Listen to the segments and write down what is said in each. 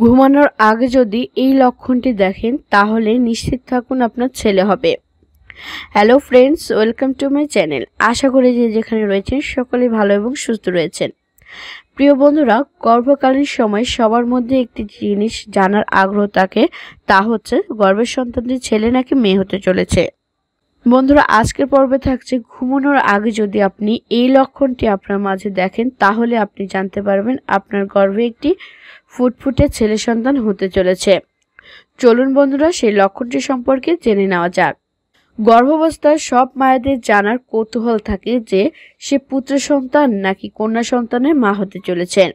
ঘুমানোর আগে যদি এই লক্ষণটি দেখেন তাহলে নিশ্চিত থাকুন আপনার ছেলে হবে hello friends welcome to my channel আশা করি যে যেখানে রয়েছেন সকলে ভালো এবং সুস্থ রয়েছেন প্রিয় বন্ধুরা গর্ভকালীন সময় সবার মধ্যে একটি জিনিস জানার আগ্রহ থাকে তা হচ্ছে গর্ভের সন্তানদের ছেলে নাকি মেয়ে হতে চলেছে বন্ধুরা আজকের পর্বে থাকছে ঘুমানোর আগে যদি আপনি এই লক্ষণটি আপনার মাঝে দেখেন তাহলে আপনি জানতে পারবেন আপনার গর্ভে একটি ফুটফুটে ছেলে সন্তান হতে চলেছে চলুন বন্ধুরা সেই লক্ষণটি সম্পর্কে জেনে নেওয়া যাক গর্ভাবস্থায় সব মায়েদের জানার কৌতূহল থাকে যে সে পুত্র সন্তান নাকি কন্যা সন্তানের মা হতে চলেছেন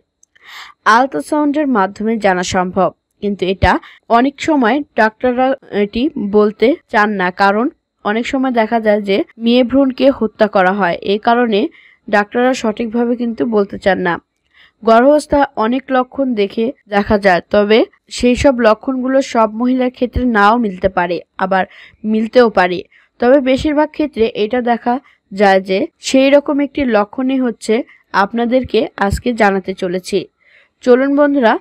আলট্রাসাউন্ডের মাধ্যমে জানা সম্ভব কিন্তু এটা অনেক সময় ডাক্তাররা এটি বলতে চান না কারণ অনেক সময় দেখা যায় যে মেয়ে ভ্রূণকে হত্যা করা হয় এই কারণে ডাক্তাররা সঠিকভাবে কিন্তু বলতে চান না গর্ভাবস্থা অনেক লক্ষণ দেখে দেখা যায় তবে সেই সব লক্ষণগুলো সব মহিলার ক্ষেত্রে নাও মিলতে পারে আবার মিলতেও পারে তবে বেশিরভাগ ক্ষেত্রে এটা দেখা যায় যে সেই রকম একটি লক্ষণই হচ্ছে আপনাদেরকে আজকে জানাতে চলেছি চলুন বন্ধুরা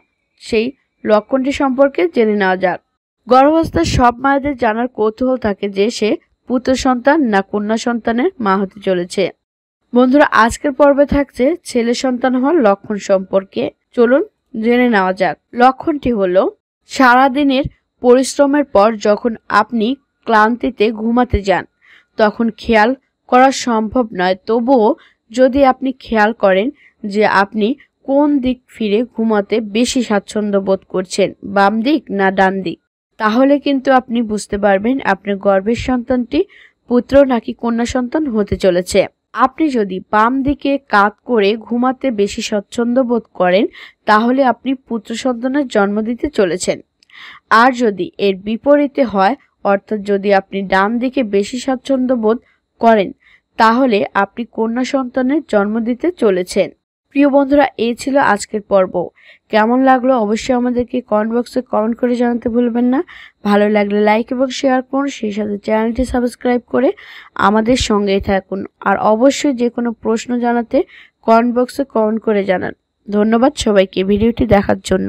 সেই লক্ষণটি সম্পর্কে জেনে নেওয়া যাক গর্ভাবস্থার সব মায়েদের জানার কৌতূহল থাকে যে সে পুত্র সন্তান না কন্যা সন্তানের মা হতে চলেছে বন্ধুরা আজকের পর্বে থাকছে ছেলে সন্তান হওয়ার লক্ষণ সম্পর্কে চলুন জেনে নেওয়া যাক লক্ষণটি হলো সারাদিনের পরিশ্রমের পর যখন আপনি ক্লান্তিতে ঘুমাতে যান তখন খেয়াল করা সম্ভব নয় তবুও যদি আপনি খেয়াল করেন যে আপনি কোন দিক ফিরে ঘুমাতে বেশি স্বাচ্ছন্দ্য বোধ করছেন বাম দিক না ডান দিক তাহলে কিন্তু আপনি বুঝতে পারবেন আপনার গর্ভের সন্তানটি পুত্র নাকি কন্যা সন্তান হতে চলেছে আপনি যদি বাম দিকে কাত করে ঘুমাতে বেশি স্বচ্ছন্দ বোধ করেন তাহলে আপনি পুত্র সন্তানের জন্ম দিতে চলেছেন আর যদি এর বিপরীতে হয় অর্থাৎ যদি আপনি ডান দিকে বেশি স্বচ্ছন্দ্য বোধ করেন তাহলে আপনি কন্যা সন্তানের জন্ম দিতে চলেছেন প্রিয় বন্ধুরা এই ছিল আজকের পর্ব কেমন লাগলো অবশ্যই আমাদেরকে কমেন্ট বক্সে কমেন্ট করে জানাতে ভুলবেন না ভালো লাগলে লাইক এবং শেয়ার করুন সেই সাথে চ্যানেলটি সাবস্ক্রাইব করে আমাদের সঙ্গেই থাকুন আর অবশ্যই যে কোনো প্রশ্ন জানাতে কমেন্ট বক্সে কমেন্ট করে জানান ধন্যবাদ সবাইকে ভিডিওটি দেখার জন্য